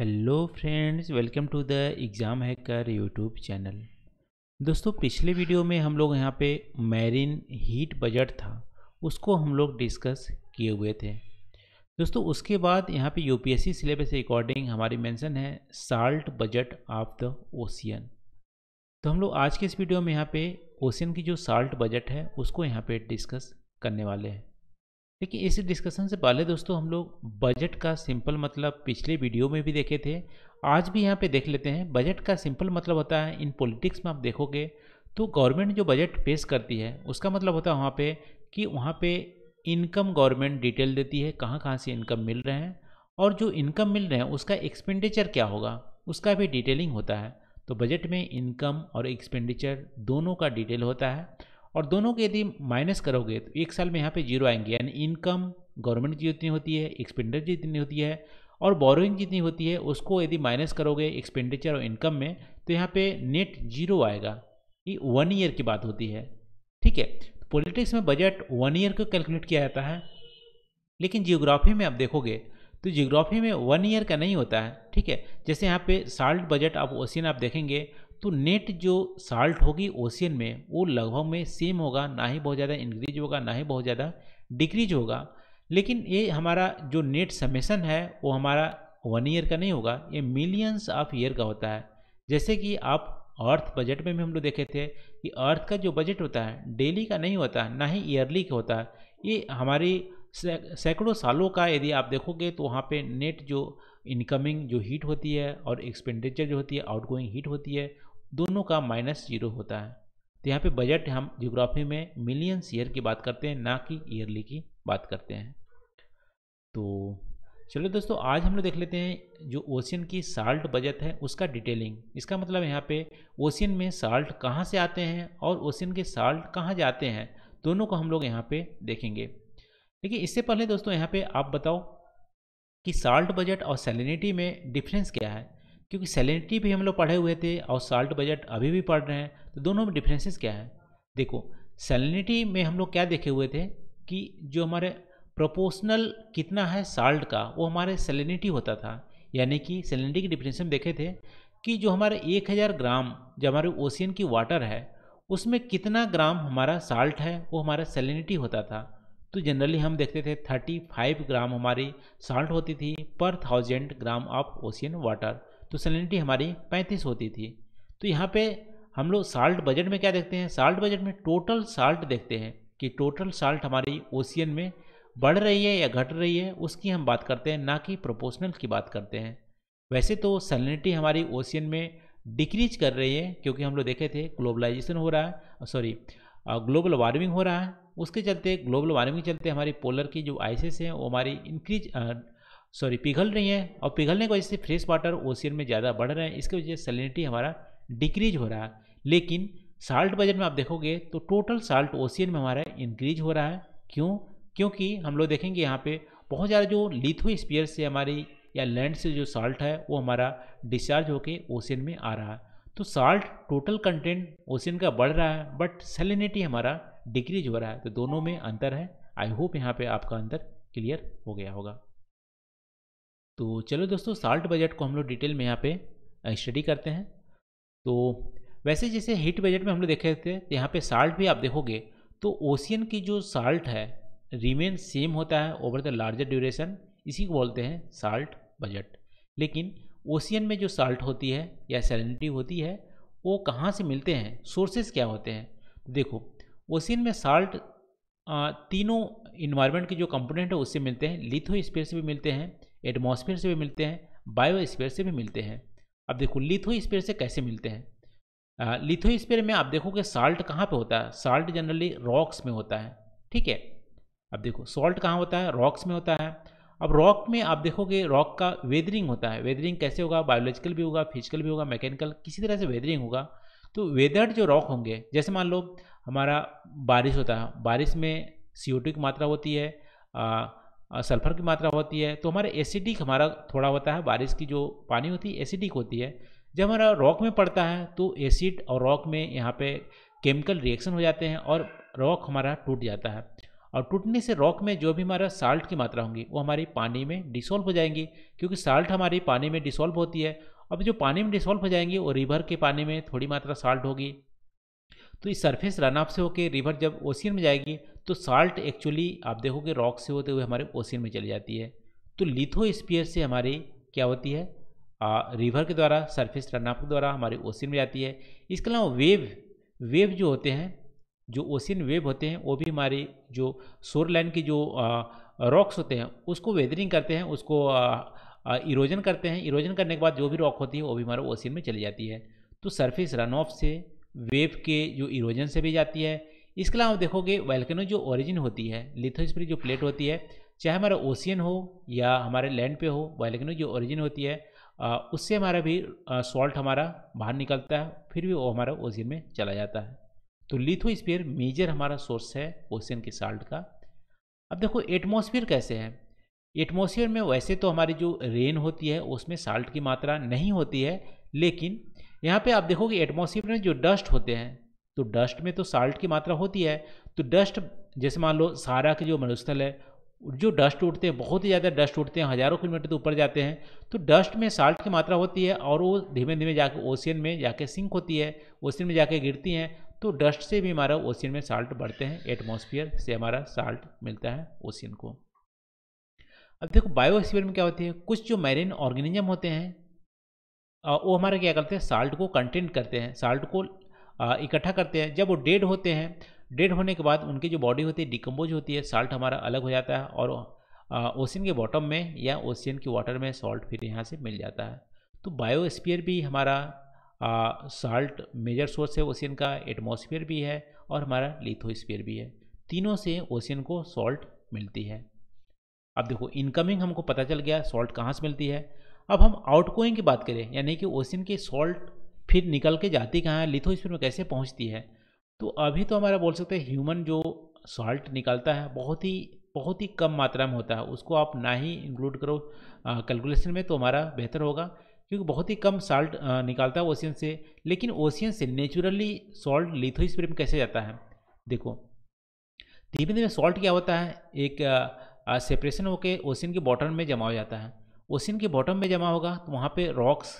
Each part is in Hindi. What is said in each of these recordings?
hello friends welcome to the exam hacker YouTube channel दोस्तों पिछले वीडियो में हम लोग यहाँ पे मैरिन हीट बजट था उसको हम लोग डिस्कस किए हुए थे दोस्तों उसके बाद यहाँ पे यूपीएससी सिलेबस अकॉर्डिंग हमारी मेंशन है salt budget of the ocean तो हम लोग आज के इस वीडियो में यहाँ पे ओशियन की जो साल्ट बजट है उसको यहाँ पर डिस्कस करने वाले हैं देखिए इस डिस्कशन से पहले दोस्तों हम लोग बजट का सिंपल मतलब पिछले वीडियो में भी देखे थे आज भी यहाँ पे देख लेते हैं बजट का सिंपल मतलब होता है इन पॉलिटिक्स में आप देखोगे तो गवर्नमेंट जो बजट पेश करती है उसका मतलब होता है वहाँ पे कि वहाँ पे इनकम गवर्नमेंट डिटेल देती है कहाँ कहाँ से इनकम मिल रहे हैं और जो इनकम मिल रहे हैं उसका एक्सपेंडिचर क्या होगा उसका भी डिटेलिंग होता है तो बजट में इनकम और एक्सपेंडिचर दोनों का डिटेल होता है और दोनों के यदि माइनस करोगे तो एक साल में यहाँ पे जीरो आएंगे यानी इनकम गवर्नमेंट की जितनी होती है एक्सपेंडिचर जितनी होती है और बोरोइंग जितनी होती है उसको यदि माइनस करोगे एक्सपेंडिचर और इनकम में तो यहाँ पे नेट जीरो आएगा ये वन ईयर की बात होती है ठीक है पॉलिटिक्स तो में बजट वन ईयर को कैलकुलेट किया जाता है लेकिन जियोग्राफी में आप देखोगे तो जियोग्राफी में वन ईयर का नहीं होता है ठीक है जैसे यहाँ पे साल्ट बजट आप ओसियन आप देखेंगे तो नेट जो साल्ट होगी ओशियन में वो लगभग में सेम होगा ना ही बहुत ज़्यादा इंक्रीज होगा ना ही बहुत ज़्यादा डिक्रीज होगा लेकिन ये हमारा जो नेट समेसन है वो हमारा वन ईयर का नहीं होगा ये मिलियंस ऑफ ईयर का होता है जैसे कि आप अर्थ बजट में भी हम लोग देखे थे कि अर्थ का जो बजट होता है डेली का नहीं होता ना ही ईयरली का होता है ये हमारी सैकड़ों सालों का यदि आप देखोगे तो वहाँ पे नेट जो इनकमिंग जो हीट होती है और एक्सपेंडिचर जो होती है आउटगोइंग हीट होती है दोनों का माइनस जीरो होता है तो यहाँ पे बजट हम जियोग्राफी में मिलियंस ईयर की बात करते हैं ना कि ईयरली की बात करते हैं तो चलो दोस्तों आज हम लोग देख लेते हैं जो ओशियन की साल्ट बजट है उसका डिटेलिंग इसका मतलब यहाँ पे ओशियन में साल्ट कहाँ से आते हैं और ओशियन के साल्ट कहाँ जाते हैं दोनों को हम लोग यहाँ पे देखेंगे लेकिन इससे पहले दोस्तों यहाँ पे आप बताओ कि साल्ट बजट और सैलिनिटी में डिफरेंस क्या है क्योंकि सैलिनिटी भी हम लोग पढ़े हुए थे और साल्ट बजट अभी भी पढ़ रहे हैं तो दोनों में डिफरेंसेस क्या है देखो सैलिनिटी में हम लोग क्या देखे हुए थे कि जो हमारे प्रोपोर्शनल कितना है साल्ट का वो हमारे सैलिनिटी होता था यानी कि सैलिनिटी की में देखे थे कि जो हमारे 1000 ग्राम जो हमारे ओशियन की वाटर है उसमें कितना ग्राम हमारा साल्ट है वो हमारा सैलिनिटी होता था तो जनरली हम देखते थे 35 ग्राम हमारी साल्ट होती थी पर thousand gram of ocean water तो सैलिनिटी हमारी पैंतीस होती थी तो यहाँ पे हम लोग साल्ट बजट में क्या देखते हैं साल्ट बजट में टोटल साल्ट देखते हैं कि टोटल साल्ट हमारी ओशियन में बढ़ रही है या घट रही है उसकी हम बात करते हैं ना कि प्रोपोर्शनल की बात करते हैं वैसे तो सैलिनिटी हमारी ओशियन में डिक्रीज कर रही है क्योंकि हम लोग देखे थे ग्लोबलाइजेशन हो रहा है सॉरी ग्लोबल वार्मिंग हो रहा है उसके चलते ग्लोबल वार्मिंग के चलते हमारी पोलर की जो आइसेस हैं वो हमारी इंक्रीज सॉरी पिघल रही हैं और पिघलने की वजह से फ्रेश वाटर ओशियन में ज़्यादा बढ़ रहे हैं इसकी वजह से सलिनिटी हमारा डिक्रीज हो रहा है लेकिन साल्ट बजट में आप देखोगे तो टोटल साल्ट ओशियन में हमारा इंक्रीज हो रहा है क्यों क्योंकि हम लोग देखेंगे यहाँ पे बहुत ज़्यादा जो लिथो स्पीयर से हमारी या लैंड से जो साल्ट है वो हमारा डिस्चार्ज होकर ओशियन में आ रहा है तो साल्ट टोटल कंटेंट ओशियन का बढ़ रहा है बट सेलिनिटी हमारा डिक्रीज हो रहा है तो दोनों में अंतर है आई होप यहाँ पे आपका अंतर क्लियर हो गया होगा तो चलो दोस्तों साल्ट बजट को हम लोग डिटेल में यहाँ पे स्टडी करते हैं तो वैसे जैसे हीट बजट में हम लोग देखे थे तो यहाँ पे साल्ट भी आप देखोगे तो ओशियन की जो साल्ट है रिमेन सेम होता है ओवर द लार्जर ड्यूरेशन इसी को बोलते हैं साल्ट बजट लेकिन ओशियन में जो साल्ट होती है या सैलिनिटी होती है वो कहाँ से मिलते हैं सोर्सेज क्या होते हैं तो देखो ओशियन में साल्ट तीनों इन्वायरमेंट के जो कंपोनेंट है उससे मिलते हैं लिथो स्पेयर से भी मिलते हैं एटमॉस्फेयर से भी मिलते हैं बायोस्फेयर से भी मिलते हैं अब देखो लिथोस्फेयर से कैसे मिलते हैं लिथोस्फेयर में आप देखोगे साल्ट कहाँ पे होता है साल्ट जनरली रॉक्स में होता है ठीक है अब देखो सॉल्ट कहाँ होता है रॉक्स में होता है अब रॉक में आप देखोगे रॉक का वेदरिंग होता है वेदरिंग कैसे होगा बायोलॉजिकल भी होगा फिजिकल भी होगा मैकेनिकल किसी तरह से वेदरिंग होगा तो वेदर्ड जो रॉक होंगे जैसे मान लो हमारा बारिश होता है बारिश में सी की मात्रा होती है सल्फर की मात्रा होती है तो हमारे एसिडिक हमारा थोड़ा होता है बारिश की जो पानी होती है एसिडिक होती है जब हमारा रॉक में पड़ता है तो एसिड और रॉक में यहाँ पे केमिकल रिएक्शन हो जाते हैं और रॉक हमारा टूट जाता है और टूटने से रॉक में जो भी हमारा साल्ट की मात्रा होंगी वो हमारी पानी में डिसॉल्व हो जाएंगी क्योंकि साल्ट हमारी पानी में डिसॉल्व होती है अब जो पानी में डिसॉल्व हो जाएंगी वो रिवर के पानी में थोड़ी मात्रा साल्ट होगी तो इस सरफेस रन से होकर रिवर जब ओशियन में जाएगी तो साल्ट एक्चुअली आप देखोगे रॉक से होते हुए हमारे ओशियन में चली जाती है तो लिथोस्पियर से हमारी क्या होती है आ, रिवर के द्वारा सरफेस रनाप के द्वारा हमारे ओशियन में जाती है इसके अलावा वेव वेव जो होते हैं जो ओशियन वेव होते हैं वो भी हमारे जो शोर लाइन के जो रॉक्स होते हैं उसको वेदरिंग करते हैं उसको इरोजन करते हैं इरोजन करने के बाद जो भी रॉक होती है वो भी हमारे ओशियन में चली जाती है तो सरफेस रन ऑफ से वेव के जो इरोजन से भी जाती है इसके अलावा देखोगे वैल्केनो जो ओरिजिन होती है लिथोस्फीयर जो प्लेट होती है चाहे हमारा ओशियन हो या हमारे लैंड पे हो वैल्केनो जो ओरिजिन होती है आ, उससे हमारा भी सॉल्ट हमारा बाहर निकलता है फिर भी वो हमारा ओशियन में चला जाता है तो लिथोस्फीयर मेजर हमारा सोर्स है ओशियन के साल्ट का अब देखो एटमोसफियर कैसे है एटमोसफियर में वैसे तो हमारी जो रेन होती है उसमें साल्ट की मात्रा नहीं होती है लेकिन यहाँ पे आप देखोगे एटमोसफियर में जो डस्ट होते हैं तो डस्ट में तो साल्ट की मात्रा होती है तो डस्ट जैसे मान लो सारा के जो मरुस्थल है जो डस्ट उठते हैं बहुत ही ज़्यादा डस्ट उठते हैं हज़ारों किलोमीटर तो ऊपर जाते हैं तो डस्ट में साल्ट की मात्रा होती है और वो धीमे धीमे जाके ओशियन में जाके सिंक होती है ओशियन में जाके गिरती हैं तो डस्ट से भी हमारा ओशियन में साल्ट बढ़ते हैं एटमोसफियर से हमारा साल्ट मिलता है ओशियन को अब देखो बायोस्फीयर में क्या होती है कुछ जो मैरिन ऑर्गेनिज्म होते हैं वो हमारा क्या करते हैं साल्ट को कंटेंट करते हैं साल्ट को इकट्ठा करते हैं जब वो डेड होते हैं डेड होने के बाद उनकी जो बॉडी होती है डिकम्पोज होती है साल्ट हमारा अलग हो जाता है और ओशियन के बॉटम में या ओशियन के वाटर में सॉल्ट फिर यहाँ से मिल जाता है तो बायोस्फीयर भी हमारा साल्ट मेजर सोर्स है ओशियन का एटमोसफियर भी है और हमारा लिथोस्फियर भी है तीनों से ओशियन को सॉल्ट मिलती है अब देखो इनकमिंग हमको पता चल गया सॉल्ट कहाँ से मिलती है अब हम आउटगोइंग की बात करें यानी कि ओशियन के सॉल्ट फिर निकल के जाती कहाँ है लिथोस्फीयर में कैसे पहुँचती है तो अभी तो हमारा बोल सकते हैं ह्यूमन जो सॉल्ट निकलता है बहुत ही बहुत ही कम मात्रा में होता है उसको आप ना ही इंक्लूड करो कैलकुलेशन में तो हमारा बेहतर होगा क्योंकि बहुत ही कम साल्ट निकालता है ओशियन से लेकिन ओशियन से नेचुरली सॉल्ट लिथोस्फीयर में कैसे जाता है देखो धीरे धीरे सॉल्ट क्या होता है एक सेपरेशन होकर ओशियन के बॉटम में जमा हो जाता है ओशियन के बॉटम में जमा होगा तो वहाँ पे रॉक्स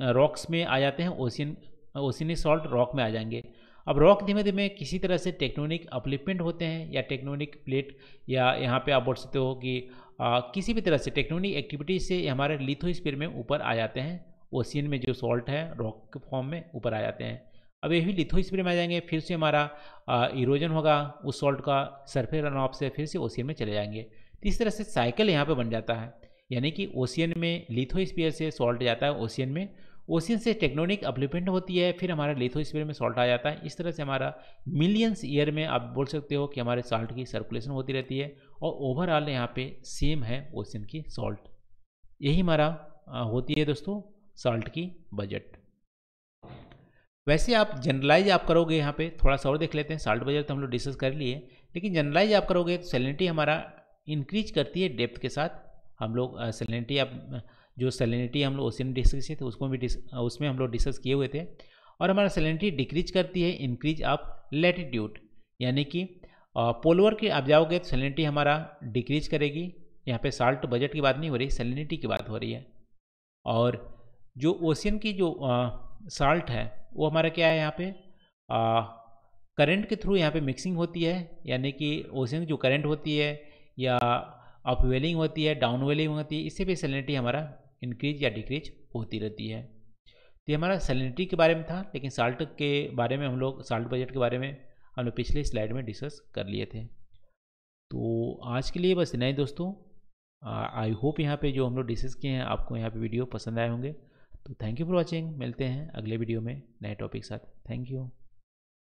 रॉक्स में आ जाते हैं ओशियन ओसियनिक सॉल्ट रॉक में आ जाएंगे अब रॉक धीमे धीमे किसी तरह से टेक्नोनिक अपलिपमेंट होते हैं या टेक्नोनिक प्लेट या यहाँ पे आप बोल सकते हो कि आ, किसी भी तरह से टेक्नोनिक एक्टिविटी से हमारे लिथोस्पेयर में ऊपर आ जाते हैं ओशियन में जो सॉल्ट है रॉक के फॉर्म में ऊपर आ जाते हैं अब यही लिथोस्पेयर में आ जाएंगे फिर से हमारा इरोजन होगा उस सॉल्ट का सरफेस रन ऑफ से फिर से ओशियन में चले जाएंगे तो इस तरह से साइकिल यहाँ पर बन जाता है यानी कि ओशियन में लिथोस्पियर से सॉल्ट जाता है ओशियन में ओशियन से टेक्नोनिक अपलिपमेंट होती है फिर हमारा लिथोस्पियर में सॉल्ट आ जाता है इस तरह से हमारा मिलियंस ईयर में आप बोल सकते हो कि हमारे सॉल्ट की सर्कुलेशन होती रहती है और ओवरऑल यहाँ पे सेम है ओशियन की सॉल्ट यही हमारा होती है दोस्तों सॉल्ट की बजट वैसे आप जनरलाइज आप करोगे यहाँ पे थोड़ा सा और देख लेते हैं साल्ट बजट तो हम लोग डिस्कस कर लिए लेकिन जनरलाइज आप करोगे तो सैलिनिटी हमारा इंक्रीज करती है डेप्थ के साथ हम लोग सेलिनिटी आप जो सेलिनिटी हम लोग ओशियन डिस्कस थे उसको भी उसमें हम लोग डिस्कस किए हुए थे और हमारा सेलिनिटी डिक्रीज करती है इंक्रीज ऑफ लेटिट्यूड यानी कि पोलवर के आप जाओगे तो सेलिनिटी हमारा डिक्रीज करेगी यहाँ पे साल्ट बजट की बात नहीं हो रही सेलिनिटी की बात हो रही है और जो ओशियन की जो साल्ट है वो हमारा क्या है यहाँ पे करंट के थ्रू यहाँ पे मिक्सिंग होती है यानी कि ओशियन की जो करंट होती है या अपवेलिंग होती है डाउनवेलिंग होती है इससे भी सैलिनिटी हमारा इंक्रीज या डिक्रीज होती रहती है तो ये हमारा सैलिनिटी के बारे में था लेकिन साल्ट के बारे में हम लोग साल्ट बजट के बारे में हम लोग पिछले स्लाइड में डिस्कस कर लिए थे तो आज के लिए बस इतना ही दोस्तों आई होप यहाँ पे जो हम लोग डिस्कस किए हैं आपको यहाँ पे वीडियो पसंद आए होंगे तो थैंक यू फॉर वॉचिंग मिलते हैं अगले वीडियो में नए टॉपिक साथ थैंक यू